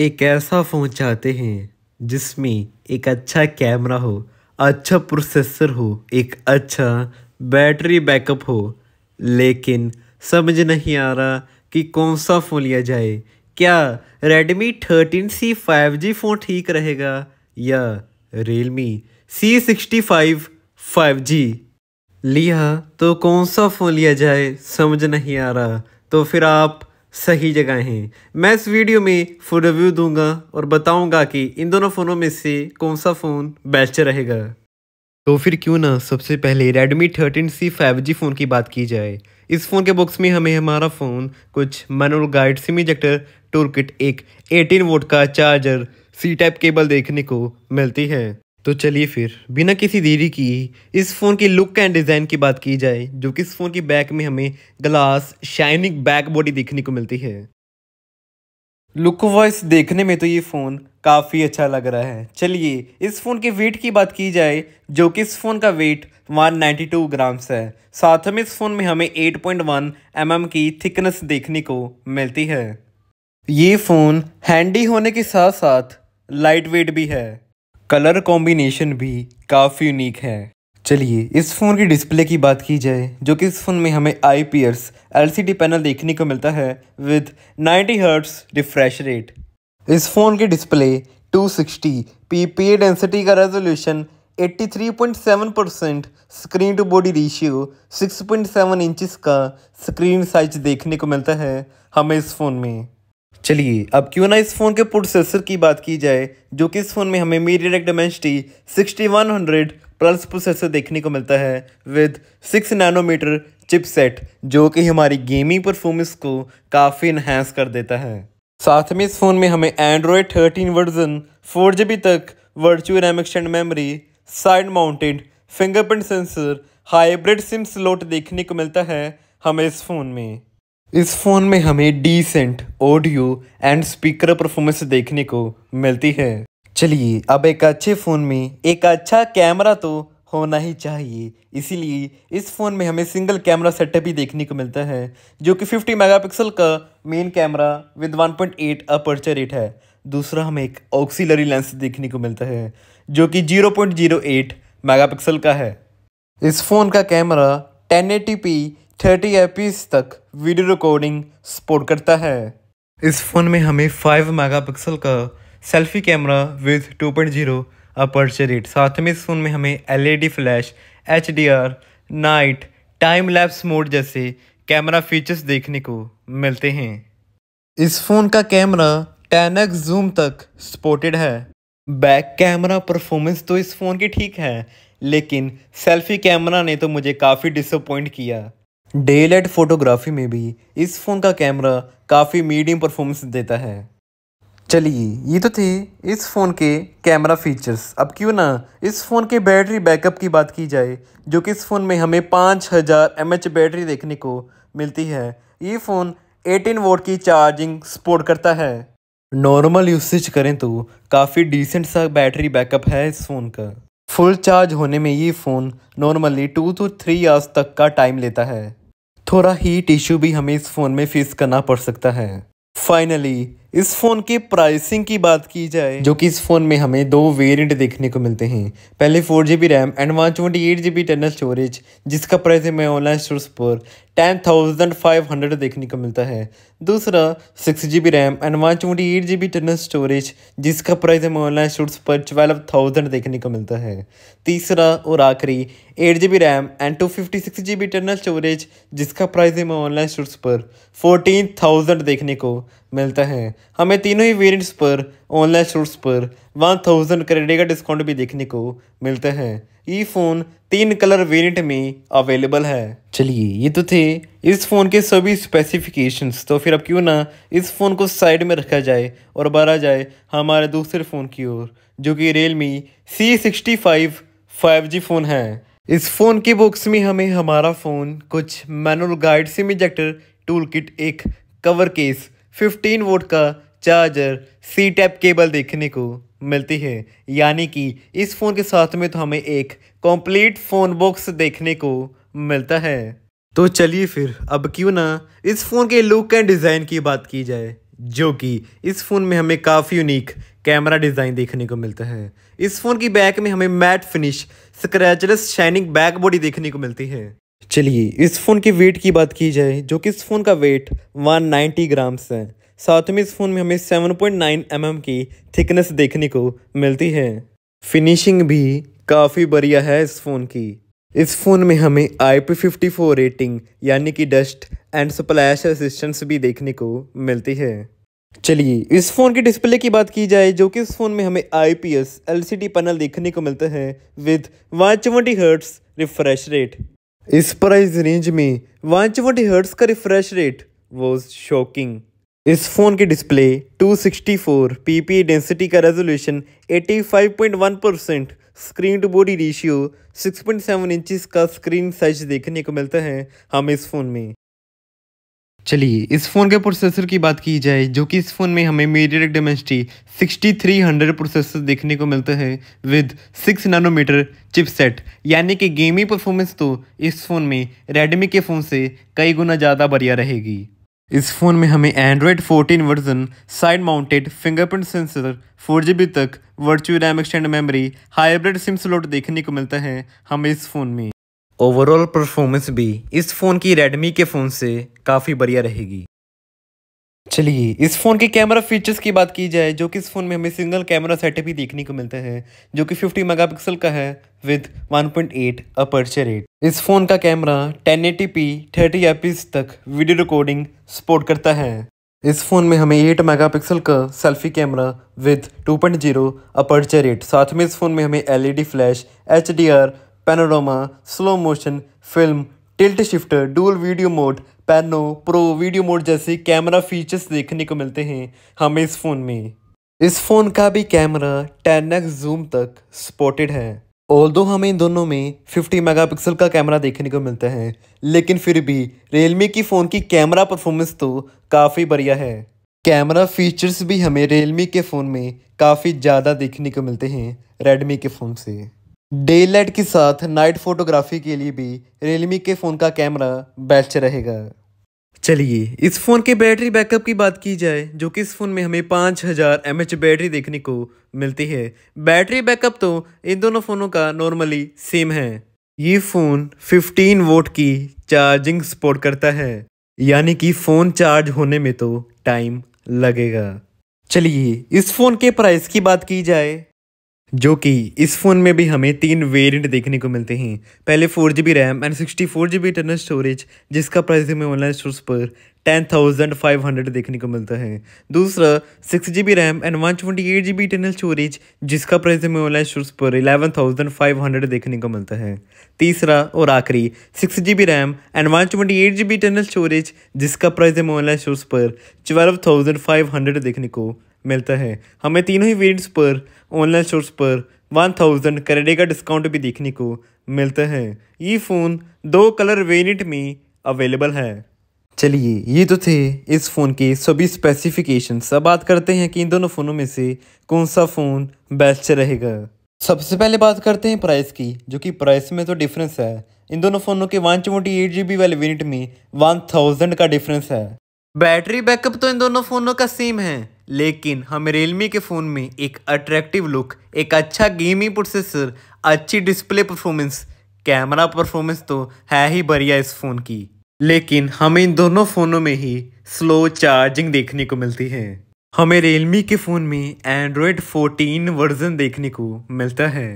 एक ऐसा फ़ोन चाहते हैं जिसमें एक अच्छा कैमरा हो अच्छा प्रोसेसर हो एक अच्छा बैटरी बैकअप हो लेकिन समझ नहीं आ रहा कि कौन सा फ़ोन लिया जाए क्या Redmi 13C 5G फ़ोन ठीक रहेगा या Realme C65 5G लिया तो कौन सा फ़ोन लिया जाए समझ नहीं आ रहा तो फिर आप सही जगह हैं मैं इस वीडियो में फुल रिव्यू दूंगा और बताऊंगा कि इन दोनों फ़ोनों में से कौन सा फ़ोन बेस्ट रहेगा तो फिर क्यों ना सबसे पहले Redmi 13C 5G फ़ोन की बात की जाए इस फ़ोन के बॉक्स में हमें हमारा फ़ोन कुछ manual guide SIM ejector tool kit एक 18 वोट का चार्जर सी टाइप केबल देखने को मिलती है तो चलिए फिर बिना किसी देरी की इस फ़ोन की लुक एंड डिज़ाइन की बात की जाए जो कि इस फ़ोन की बैक में हमें ग्लास शाइनिंग बैक बॉडी देखने को मिलती है लुक वाइज देखने में तो ये फ़ोन काफ़ी अच्छा लग रहा है चलिए इस फ़ोन के वेट की बात की जाए जो कि इस फ़ोन का वेट 192 ग्राम्स है साथ में इस फ़ोन में हमें 8.1 पॉइंट mm की थिकनेस देखने को मिलती है ये फ़ोन हैंडी होने के साथ साथ लाइट वेट भी है कलर कॉम्बिनेशन भी काफ़ी यूनिक है चलिए इस फ़ोन की डिस्प्ले की बात की जाए जो कि इस फ़ोन में हमें I P S L C D panel देखने को मिलता है विद 90 हर्ट्स रिफ्रेश रेट इस फ़ोन की डिस्प्ले 260 ए डेंसिटी का resolution 83.7 percent screen to body ratio 6.7 inches का स्क्रीन साइज देखने को मिलता है हमें इस फ़ोन में चलिए अब क्यों ना इस फ़ोन के प्रोसेसर की बात की जाए जो कि इस फ़ोन में हमें sixty one hundred plus processor देखने को मिलता है विद 6 नैनोमीटर चिपसेट जो कि हमारी गेमिंग परफॉर्मेंस को काफ़ी इन्हेंस कर देता है साथ में इस फ़ोन में हमें एंड्रॉयड 13 वर्जन फोर तक virtual RAM extend memory side mounted fingerprint sensor hybrid SIM slot देखने को मिलता है हमें इस फ़ोन में इस फ़ोन में हमें decent audio and speaker performance देखने को मिलती है चलिए अब एक अच्छे फ़ोन में एक अच्छा कैमरा तो होना ही चाहिए इसीलिए इस फ़ोन में हमें सिंगल कैमरा सेटअप ही देखने को मिलता है जो कि 50 मेगापिक्सल का main camera with 1.8 aperture rate है दूसरा हमें एक ऑक्सीलरी लेंस देखने को मिलता है जो कि 0.08 पॉइंट का है इस फ़ोन का कैमरा 1080p थर्टी एपीस तक वीडियो रिकॉर्डिंग सपोर्ट करता है इस फ़ोन में हमें मेगा मेगापिक्सल का selfie camera with two point zero aperture rate साथ में इस फ़ोन में हमें LED flash H night time lapse mode जैसे कैमरा फीचर्स देखने को मिलते हैं इस फ़ोन का कैमरा एक्स जूम तक सपोर्टेड है बैक कैमरा परफॉर्मेंस तो इस फ़ोन की ठीक है लेकिन सेल्फी कैमरा ने तो मुझे काफ़ी डिसअपॉइंट किया डे लाइट फोटोग्राफी में भी इस फ़ोन का कैमरा काफ़ी मीडियम परफॉर्मेंस देता है चलिए ये तो थे इस फ़ोन के कैमरा फीचर्स अब क्यों ना इस फ़ोन के बैटरी बैकअप की बात की जाए जो कि इस फ़ोन में हमें पाँच हज़ार एम एच बैटरी देखने को मिलती है ये फ़ोन 18 वोट की चार्जिंग सपोर्ट करता है नॉर्मल यूसेज करें तो काफ़ी डिसेंट सा बैटरी बैकअप है इस फ़ोन का फुल चार्ज होने में ये phone normally two to three hours तक का टाइम लेता है थोड़ा ही टिश्यू भी हमें इस फ़ोन में फेस करना पड़ सकता है फाइनली इस फ़ोन की प्राइसिंग की बात की जाए जो कि इस फ़ोन में हमें दो वेरिएंट देखने को मिलते हैं पहले four G B RAM and one twenty eight G B internal storage जिसका प्राइस हमें ऑनलाइन स्टोर्स पर टेन थाउजेंड फाइव हंड्रेड देखने को मिलता है दूसरा six G B RAM and one twenty eight G B internal storage जिसका price हमें ऑनलाइन स्टोर्स पर ट्वेल्व थाउजेंड देखने को मिलता है तीसरा और आखिरी eight G B RAM and two fifty six G B internal storage जिसका प्राइस हमें ऑनलाइन स्टोर्स पर फोर्टीन थाउजेंड देखने को मिलता है हमें तीनों ही वेरिएंट्स पर ऑनलाइन शूट्स पर वन थाउजेंड क्रेडिट का डिस्काउंट भी देखने को मिलता है ये फ़ोन तीन कलर वेरिएंट में अवेलेबल है चलिए ये तो थे इस फ़ोन के सभी स्पेसिफिकेशंस तो फिर अब क्यों ना इस फ़ोन को साइड में रखा जाए और बारा जाए हमारे दूसरे फ़ोन की ओर जो कि Realme C sixty five five G phone है इस फ़ोन के बॉक्स में हमें हमारा फ़ोन कुछ manual guide SIM ejector tool kit एक कवर केस 15 वोट का चार्जर सी टैप केबल देखने को मिलती है यानी कि इस फ़ोन के साथ में तो हमें एक कंप्लीट फ़ोन बॉक्स देखने को मिलता है तो चलिए फिर अब क्यों ना इस फ़ोन के लुक एंड डिज़ाइन की बात की जाए जो कि इस फ़ोन में हमें काफ़ी यूनिक कैमरा डिज़ाइन देखने को मिलता है इस फ़ोन की बैक में हमें matte finish scratchless shining back body देखने को मिलती है चलिए इस फ़ोन की वेट की बात की जाए जो कि इस फ़ोन का वेट 190 ग्राम्स है साथ में इस फ़ोन में हमें 7.9 पॉइंट mm की थिकनेस देखने को मिलती है फिनिशिंग भी काफ़ी बढ़िया है इस फ़ोन की इस फ़ोन में हमें I P fifty four rating यानी कि डस्ट एंड स्प्लैश असिस्टेंस भी देखने को मिलती है चलिए इस फ़ोन की डिस्प्ले की बात की जाए जो कि इस फ़ोन में हमें I P S L C D panel देखने को मिलता है with one twenty hertz refresh rate इस प्राइस रेंज में वन ट्वेंटी हर्ट्स का रिफ्रेश रेट वॉज शॉकिंग इस फ़ोन की डिस्प्ले 264 ppi डेंसिटी का resolution 85.1 percent screen to body ratio 6.7 inches का स्क्रीन साइज देखने को मिलता है हम इस फ़ोन में चलिए इस फ़ोन के प्रोसेसर की बात की जाए जो कि इस फ़ोन में हमें सिक्सटी थ्री 6300 प्रोसेसर देखने को मिलता है विद 6 नैनोमीटर चिपसेट यानी कि गेमिंग परफॉर्मेंस तो इस फ़ोन में रेडमी के फ़ोन से कई गुना ज़्यादा बढ़िया रहेगी इस फ़ोन में हमें Android 14 version side mounted fingerprint sensor four तक virtual RAM extend memory hybrid SIM slot देखने को मिलता है हमें इस फ़ोन में ओवरऑल परफॉर्मेंस भी इस फ़ोन की रेडमी के फ़ोन से काफ़ी बढ़िया रहेगी चलिए इस फ़ोन के कैमरा फीचर्स की बात की जाए जो कि इस फ़ोन में हमें सिंगल कैमरा सेटअप ही देखने को मिलता है जो कि 50 मेगापिक्सल का है विद 1.8 पॉइंट रेट इस फ़ोन का कैमरा 1080p 30 fps तक वीडियो रिकॉर्डिंग सपोर्ट करता है इस फ़ोन में हमें 8 मेगापिक्सल का selfie camera with 2.0 aperture rate साथ में इस फ़ोन में हमें L flash H panorama slow motion film tilt shift dual video mode pano pro video mode जैसे कैमरा फीचर्स देखने को मिलते हैं हमें इस फ़ोन में इस फ़ोन का भी कैमरा टेन एक्स जूम तक सपोर्टेड है ऑल दो हमें इन दोनों में 50 मेगापिक्सल का कैमरा देखने को मिलता है लेकिन फिर भी रियलमी की फ़ोन की कैमरा परफॉर्मेंस तो काफ़ी बढ़िया है कैमरा फीचर्स भी हमें रियलमी के फ़ोन में काफ़ी ज़्यादा देखने को मिलते हैं रेडमी के फ़ोन से डे लाइट के साथ नाइट फोटोग्राफी के लिए भी रियलमी के फ़ोन का कैमरा बेस्ट रहेगा चलिए इस फ़ोन के बैटरी बैकअप की बात की जाए जो कि इस फ़ोन में हमें 5000 हज़ार बैटरी देखने को मिलती है बैटरी बैकअप तो इन दोनों फ़ोनों का नॉर्मली सेम है ये फ़ोन 15 वोट की चार्जिंग सपोर्ट करता है यानी कि फ़ोन चार्ज होने में तो टाइम लगेगा चलिए इस फ़ोन के प्राइस की बात की जाए जो कि इस फ़ोन में भी हमें तीन वेरिएंट देखने को मिलते हैं पहले four G B RAM and sixty four G B internal storage जिसका प्राइस हमें ऑनलाइन स्टोर्स पर टेन थाउजेंड फाइव हंड्रेड देखने को मिलता है दूसरा six G B RAM and one twenty eight G B internal storage जिसका प्राइस हमें ऑनलाइन स्टोर्स पर एलेवन थाउजेंड फाइव हंड्रेड देखने को मिलता है तीसरा और आखिरी six G B RAM and one twenty eight G B internal storage जिसका प्राइस हमें ऑनलाइन स्टोर्स पर ट्वेल्व थाउजेंड फाइव हंड्रेड देखने को मिलता है हमें तीनों ही वेरियंट्स पर ऑनलाइन स्टोर्स पर 1000 करेडे का डिस्काउंट भी देखने को मिलता है ये फ़ोन दो कलर वेरिएंट में अवेलेबल है चलिए ये तो थे इस फ़ोन के सभी स्पेसिफिकेशंस अब बात करते हैं कि इन दोनों फ़ोनों में से कौन सा फ़ोन बेस्ट रहेगा सबसे पहले बात करते हैं प्राइस की जो कि प्राइस में तो डिफरेंस है इन दोनों फ़ोनों के one twenty eight G B वाले वेरिएंट में वन थाउजेंड का डिफरेंस है बैटरी बैकअप तो इन दोनों फ़ोनों का सेम है लेकिन हम रियलमी के फ़ोन में एक अट्रैक्टिव लुक एक अच्छा गेमिंग प्रोसेसर अच्छी डिस्प्ले परफॉर्मेंस कैमरा परफॉर्मेंस तो है ही बढ़िया इस फ़ोन की लेकिन हमें इन दोनों फ़ोनों में ही स्लो चार्जिंग देखने को मिलती है हमें रियलमी के फ़ोन में एंड्रॉयड 14 वर्जन देखने को मिलता है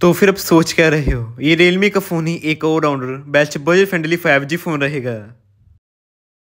तो फिर अब सोच क्या रहे हो ये रियलमी का फ़ोन ही एक all rounder best budget friendly five phone रहेगा